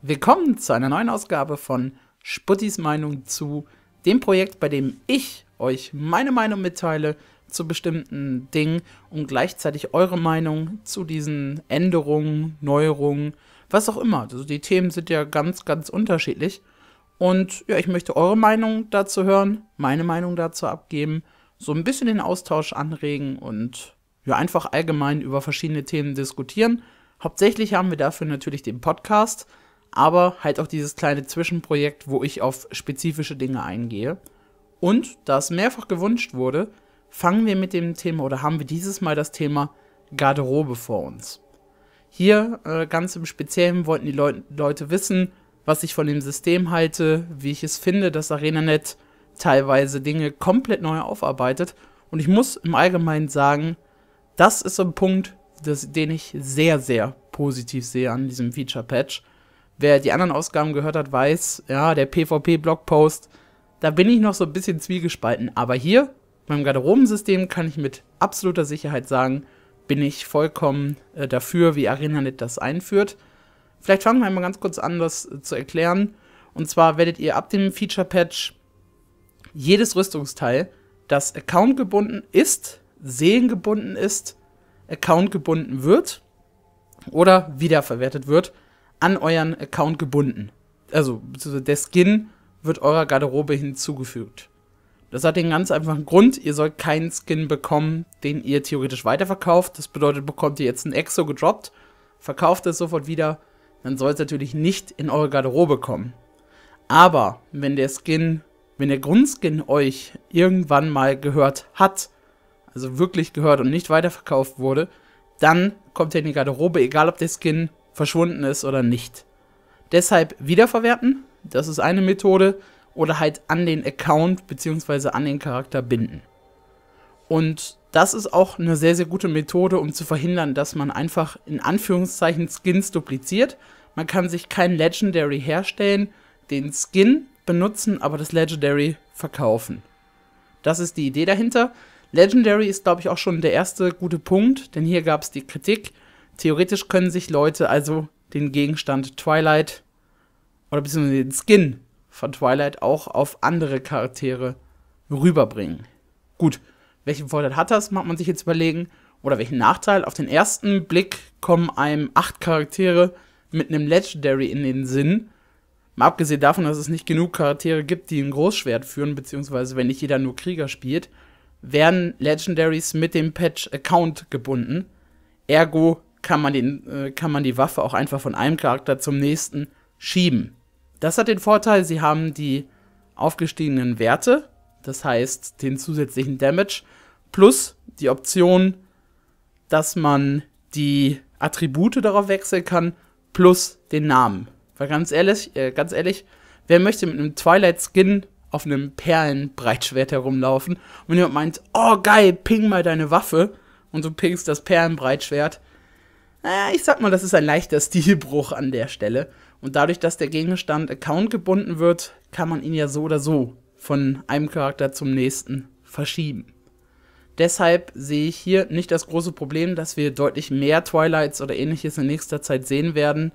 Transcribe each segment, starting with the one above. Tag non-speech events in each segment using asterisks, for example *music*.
Willkommen zu einer neuen Ausgabe von Sputtis Meinung zu dem Projekt, bei dem ich euch meine Meinung mitteile zu bestimmten Dingen und gleichzeitig eure Meinung zu diesen Änderungen, Neuerungen, was auch immer. Also die Themen sind ja ganz, ganz unterschiedlich. Und ja, ich möchte eure Meinung dazu hören, meine Meinung dazu abgeben, so ein bisschen den Austausch anregen und ja, einfach allgemein über verschiedene Themen diskutieren. Hauptsächlich haben wir dafür natürlich den Podcast, aber halt auch dieses kleine Zwischenprojekt, wo ich auf spezifische Dinge eingehe. Und da es mehrfach gewünscht wurde, fangen wir mit dem Thema oder haben wir dieses Mal das Thema Garderobe vor uns. Hier äh, ganz im Speziellen wollten die Leu Leute wissen, was ich von dem System halte, wie ich es finde, dass ArenaNet teilweise Dinge komplett neu aufarbeitet. Und ich muss im Allgemeinen sagen, das ist ein Punkt, das, den ich sehr, sehr positiv sehe an diesem Feature-Patch. Wer die anderen Ausgaben gehört hat, weiß, ja, der PvP-Blogpost, da bin ich noch so ein bisschen zwiegespalten. Aber hier, beim Garderobensystem, kann ich mit absoluter Sicherheit sagen, bin ich vollkommen äh, dafür, wie ArenaNet das einführt. Vielleicht fangen wir einmal ganz kurz an, das äh, zu erklären. Und zwar werdet ihr ab dem Feature-Patch jedes Rüstungsteil, das accountgebunden ist, seelengebunden ist, accountgebunden wird oder wiederverwertet wird, an euren Account gebunden. Also der Skin wird eurer Garderobe hinzugefügt. Das hat den ganz einfachen Grund, ihr sollt keinen Skin bekommen, den ihr theoretisch weiterverkauft. Das bedeutet, bekommt ihr jetzt ein Exo gedroppt, verkauft es sofort wieder, dann soll es natürlich nicht in eure Garderobe kommen. Aber wenn der Skin, wenn der Grundskin euch irgendwann mal gehört hat, also wirklich gehört und nicht weiterverkauft wurde, dann kommt er in die Garderobe, egal ob der Skin verschwunden ist oder nicht. Deshalb wiederverwerten, das ist eine Methode, oder halt an den Account bzw. an den Charakter binden. Und das ist auch eine sehr, sehr gute Methode, um zu verhindern, dass man einfach in Anführungszeichen Skins dupliziert. Man kann sich kein Legendary herstellen, den Skin benutzen, aber das Legendary verkaufen. Das ist die Idee dahinter. Legendary ist, glaube ich, auch schon der erste gute Punkt, denn hier gab es die Kritik, Theoretisch können sich Leute also den Gegenstand Twilight oder beziehungsweise den Skin von Twilight auch auf andere Charaktere rüberbringen. Gut, welchen Vorteil hat das, mag man sich jetzt überlegen. Oder welchen Nachteil? Auf den ersten Blick kommen einem acht Charaktere mit einem Legendary in den Sinn. Mal abgesehen davon, dass es nicht genug Charaktere gibt, die ein Großschwert führen, beziehungsweise wenn nicht jeder nur Krieger spielt, werden Legendaries mit dem Patch Account gebunden. Ergo kann man, den, äh, kann man die Waffe auch einfach von einem Charakter zum nächsten schieben. Das hat den Vorteil, sie haben die aufgestiegenen Werte, das heißt den zusätzlichen Damage, plus die Option, dass man die Attribute darauf wechseln kann, plus den Namen. Weil ganz ehrlich, äh, ganz ehrlich, wer möchte mit einem Twilight Skin auf einem Perlenbreitschwert herumlaufen und jemand meint, oh geil, ping mal deine Waffe und du pingst das Perlenbreitschwert, naja, ich sag mal, das ist ein leichter Stilbruch an der Stelle. Und dadurch, dass der Gegenstand Account gebunden wird, kann man ihn ja so oder so von einem Charakter zum nächsten verschieben. Deshalb sehe ich hier nicht das große Problem, dass wir deutlich mehr Twilights oder ähnliches in nächster Zeit sehen werden.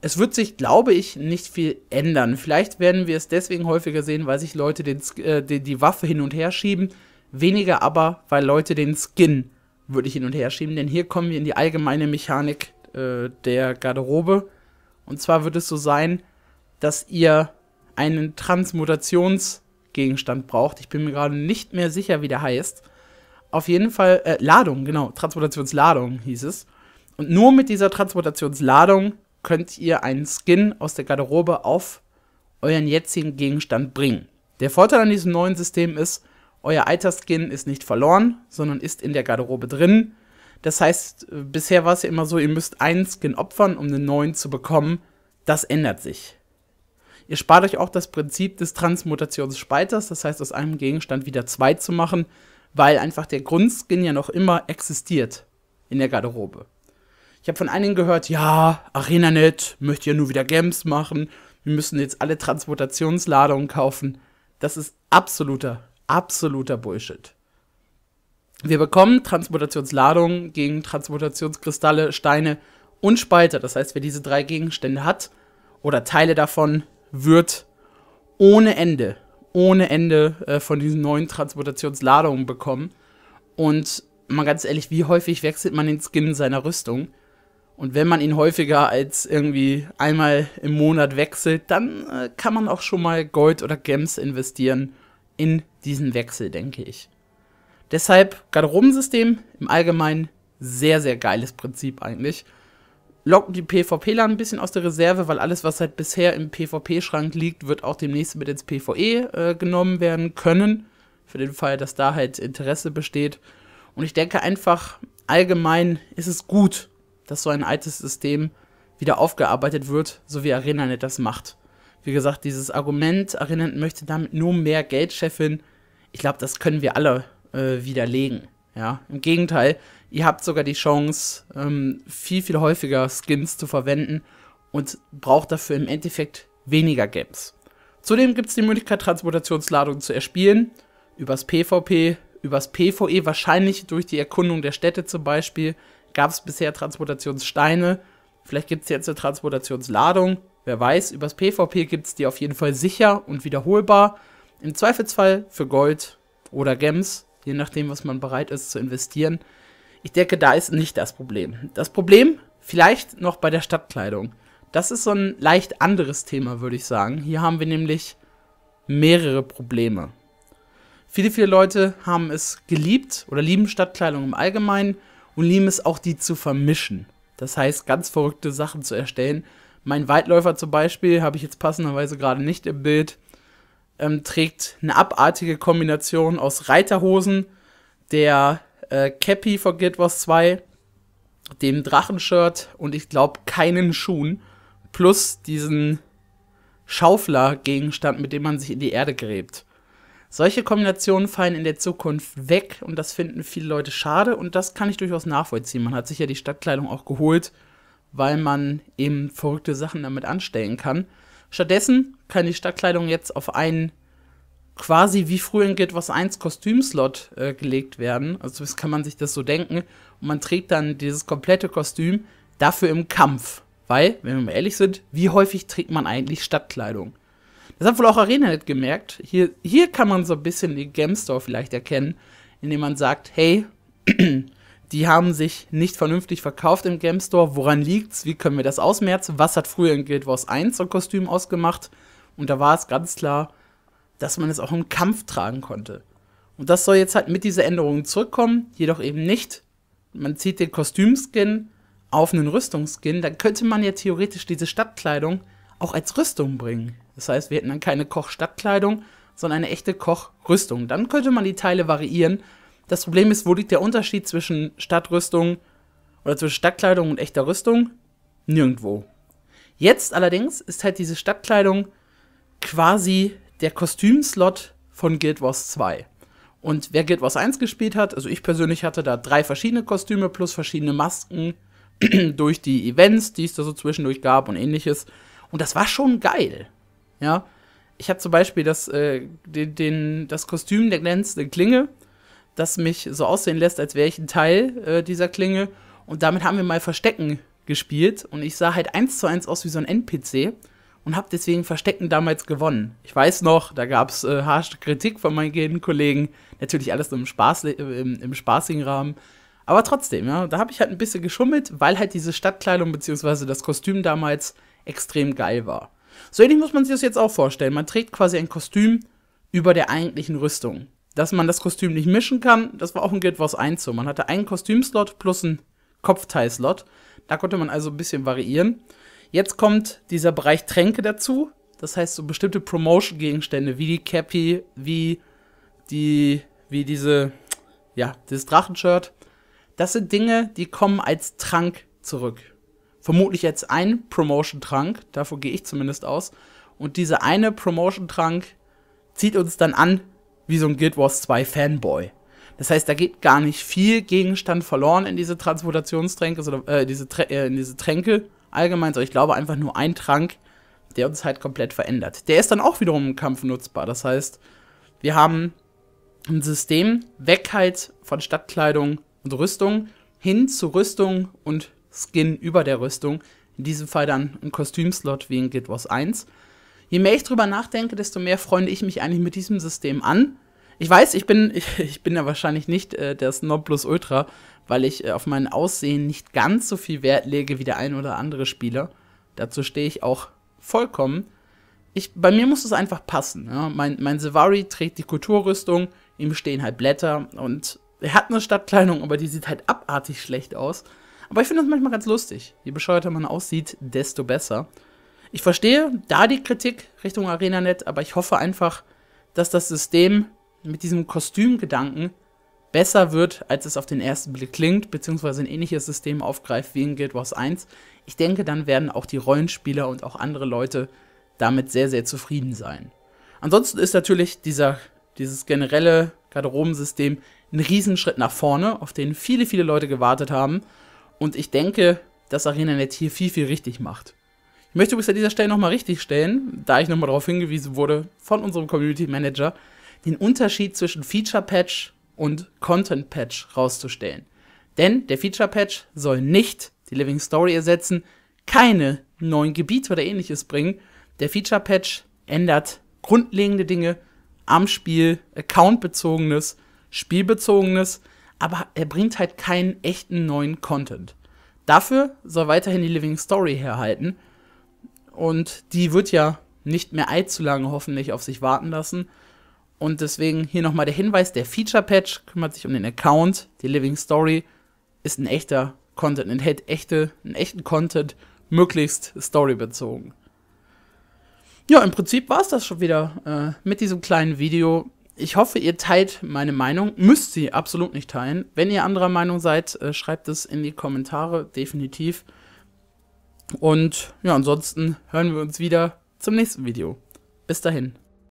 Es wird sich, glaube ich, nicht viel ändern. Vielleicht werden wir es deswegen häufiger sehen, weil sich Leute den, äh, die, die Waffe hin und her schieben. Weniger aber, weil Leute den Skin würde ich hin und her schieben, denn hier kommen wir in die allgemeine Mechanik äh, der Garderobe. Und zwar wird es so sein, dass ihr einen Transmutationsgegenstand braucht. Ich bin mir gerade nicht mehr sicher, wie der heißt. Auf jeden Fall, äh, Ladung, genau, Transmutationsladung hieß es. Und nur mit dieser Transmutationsladung könnt ihr einen Skin aus der Garderobe auf euren jetzigen Gegenstand bringen. Der Vorteil an diesem neuen System ist, euer alter Skin ist nicht verloren, sondern ist in der Garderobe drin. Das heißt, äh, bisher war es ja immer so, ihr müsst einen Skin opfern, um einen neuen zu bekommen. Das ändert sich. Ihr spart euch auch das Prinzip des Transmutationsspalters, das heißt, aus einem Gegenstand wieder zwei zu machen, weil einfach der Grundskin ja noch immer existiert in der Garderobe. Ich habe von einigen gehört, ja, ArenaNet möchte ja nur wieder Games machen, wir müssen jetzt alle Transmutationsladungen kaufen. Das ist absoluter absoluter Bullshit. Wir bekommen Transmutationsladungen gegen Transmutationskristalle, Steine und Spalter. Das heißt, wer diese drei Gegenstände hat oder Teile davon, wird ohne Ende, ohne Ende äh, von diesen neuen Transmutationsladungen bekommen. Und mal ganz ehrlich, wie häufig wechselt man den Skin seiner Rüstung? Und wenn man ihn häufiger als irgendwie einmal im Monat wechselt, dann äh, kann man auch schon mal Gold oder Gems investieren, in diesen Wechsel, denke ich. Deshalb Garderobensystem im Allgemeinen sehr, sehr geiles Prinzip eigentlich. Locken die PvPler ein bisschen aus der Reserve, weil alles, was halt bisher im PvP-Schrank liegt, wird auch demnächst mit ins PvE äh, genommen werden können. Für den Fall, dass da halt Interesse besteht. Und ich denke einfach, allgemein ist es gut, dass so ein altes System wieder aufgearbeitet wird, so wie ArenaNet das macht. Wie gesagt, dieses Argument, Arendt möchte damit nur mehr Geld scheffeln, ich glaube, das können wir alle äh, widerlegen. Ja, im Gegenteil, ihr habt sogar die Chance, ähm, viel, viel häufiger Skins zu verwenden und braucht dafür im Endeffekt weniger Games. Zudem gibt es die Möglichkeit, Transmutationsladungen zu erspielen, übers PvP, übers PvE, wahrscheinlich durch die Erkundung der Städte zum Beispiel, gab es bisher Transmutationssteine, vielleicht gibt es jetzt eine Transmutationsladung, Wer weiß, übers PvP gibt es die auf jeden Fall sicher und wiederholbar. Im Zweifelsfall für Gold oder Gems, je nachdem, was man bereit ist zu investieren. Ich denke, da ist nicht das Problem. Das Problem vielleicht noch bei der Stadtkleidung. Das ist so ein leicht anderes Thema, würde ich sagen. Hier haben wir nämlich mehrere Probleme. Viele, viele Leute haben es geliebt oder lieben Stadtkleidung im Allgemeinen und lieben es auch, die zu vermischen. Das heißt, ganz verrückte Sachen zu erstellen mein Weitläufer zum Beispiel, habe ich jetzt passenderweise gerade nicht im Bild, ähm, trägt eine abartige Kombination aus Reiterhosen, der äh, Cappy von Guild Wars 2, dem Drachenshirt und ich glaube keinen Schuhen, plus diesen Schauflergegenstand, mit dem man sich in die Erde gräbt. Solche Kombinationen fallen in der Zukunft weg und das finden viele Leute schade und das kann ich durchaus nachvollziehen. Man hat sich ja die Stadtkleidung auch geholt weil man eben verrückte Sachen damit anstellen kann. Stattdessen kann die Stadtkleidung jetzt auf einen quasi wie früher in Guild Wars 1 Kostümslot äh, gelegt werden. Also das kann man sich das so denken. Und man trägt dann dieses komplette Kostüm dafür im Kampf. Weil, wenn wir mal ehrlich sind, wie häufig trägt man eigentlich Stadtkleidung? Das hat wohl auch ArenaNet gemerkt. Hier, hier kann man so ein bisschen die Game Store vielleicht erkennen, indem man sagt, hey, *clears throat* die haben sich nicht vernünftig verkauft im Game Store. Woran liegt's? Wie können wir das ausmerzen? Was hat früher in Guild Wars 1 so ein Kostüm ausgemacht? Und da war es ganz klar, dass man es auch im Kampf tragen konnte. Und das soll jetzt halt mit dieser Änderung zurückkommen, jedoch eben nicht. Man zieht den Kostümskin auf einen Rüstungsskin, dann könnte man ja theoretisch diese Stadtkleidung auch als Rüstung bringen. Das heißt, wir hätten dann keine Koch-Stadtkleidung, sondern eine echte Koch-Rüstung. Dann könnte man die Teile variieren das Problem ist, wo liegt der Unterschied zwischen Stadtrüstung oder zwischen Stadtkleidung und echter Rüstung? Nirgendwo. Jetzt allerdings ist halt diese Stadtkleidung quasi der Kostümslot von Guild Wars 2. Und wer Guild Wars 1 gespielt hat, also ich persönlich hatte da drei verschiedene Kostüme plus verschiedene Masken *clears throat* durch die Events, die es da so zwischendurch gab und ähnliches. Und das war schon geil. Ja. Ich habe zum Beispiel das, äh, den, den, das Kostüm der glänzenden Klinge das mich so aussehen lässt, als wäre ich ein Teil äh, dieser Klinge. Und damit haben wir mal Verstecken gespielt und ich sah halt eins zu eins aus wie so ein NPC und habe deswegen Verstecken damals gewonnen. Ich weiß noch, da gab es äh, harsche Kritik von meinen Kollegen, natürlich alles im, Spaß, äh, im, im spaßigen Rahmen. Aber trotzdem, ja, da habe ich halt ein bisschen geschummelt, weil halt diese Stadtkleidung bzw. das Kostüm damals extrem geil war. So ähnlich muss man sich das jetzt auch vorstellen. Man trägt quasi ein Kostüm über der eigentlichen Rüstung dass man das Kostüm nicht mischen kann. Das war auch ein Guild Wars 1 so. Man hatte einen Kostümslot plus einen Kopfteilslot. Da konnte man also ein bisschen variieren. Jetzt kommt dieser Bereich Tränke dazu. Das heißt, so bestimmte Promotion-Gegenstände wie die Cappy, wie die, wie diese, ja, dieses Drachenshirt. Das sind Dinge, die kommen als Trank zurück. Vermutlich als ein Promotion-Trank. Davon gehe ich zumindest aus. Und dieser eine Promotion-Trank zieht uns dann an wie so ein Guild Wars 2 Fanboy. Das heißt, da geht gar nicht viel Gegenstand verloren in diese Transmutationstränke, oder, äh, diese, äh, in diese Tränke allgemein, sondern ich glaube einfach nur ein Trank, der uns halt komplett verändert. Der ist dann auch wiederum im Kampf nutzbar. Das heißt, wir haben ein System weg halt von Stadtkleidung und Rüstung hin zu Rüstung und Skin über der Rüstung. In diesem Fall dann ein Kostümslot wie in Guild Wars 1 je mehr ich drüber nachdenke, desto mehr freunde ich mich eigentlich mit diesem System an. Ich weiß, ich bin, ich, *laughs* ich bin ja wahrscheinlich nicht äh, der Snob-Plus-Ultra, weil ich äh, auf mein Aussehen nicht ganz so viel Wert lege wie der ein oder andere Spieler. Dazu stehe ich auch vollkommen. Ich, bei mir muss es einfach passen. Ja? Mein, mein Sevari trägt die Kulturrüstung, ihm stehen halt Blätter und er hat eine Stadtkleidung, aber die sieht halt abartig schlecht aus. Aber ich finde das manchmal ganz lustig. Je bescheuerter man aussieht, desto besser. Ich verstehe da die Kritik Richtung ArenaNet, aber ich hoffe einfach, dass das System mit diesem Kostümgedanken besser wird, als es auf den ersten Blick klingt, beziehungsweise ein ähnliches System aufgreift wie in Guild Wars 1. Ich denke, dann werden auch die Rollenspieler und auch andere Leute damit sehr, sehr zufrieden sein. Ansonsten ist natürlich dieser, dieses generelle Garderobensystem ein Riesenschritt nach vorne, auf den viele, viele Leute gewartet haben. Und ich denke, dass ArenaNet hier viel, viel richtig macht. Ich möchte übrigens an dieser Stelle nochmal richtig stellen, da ich nochmal darauf hingewiesen wurde von unserem Community Manager, den Unterschied zwischen Feature Patch und Content Patch rauszustellen. Denn der Feature Patch soll nicht die Living Story ersetzen, keine neuen Gebiete oder ähnliches bringen. Der Feature Patch ändert grundlegende Dinge am Spiel, Account-bezogenes, Spielbezogenes, aber er bringt halt keinen echten neuen Content. Dafür soll weiterhin die Living Story herhalten und die wird ja nicht mehr allzu lange hoffentlich auf sich warten lassen. Und deswegen hier nochmal der Hinweis, der Feature-Patch kümmert sich um den Account. Die Living Story ist ein echter Content, enthält echte, einen echten Content, möglichst storybezogen. Ja, im Prinzip war es das schon wieder äh, mit diesem kleinen Video. Ich hoffe, ihr teilt meine Meinung. Müsst sie absolut nicht teilen. Wenn ihr anderer Meinung seid, äh, schreibt es in die Kommentare, definitiv. Und ja, ansonsten hören wir uns wieder zum nächsten Video. Bis dahin.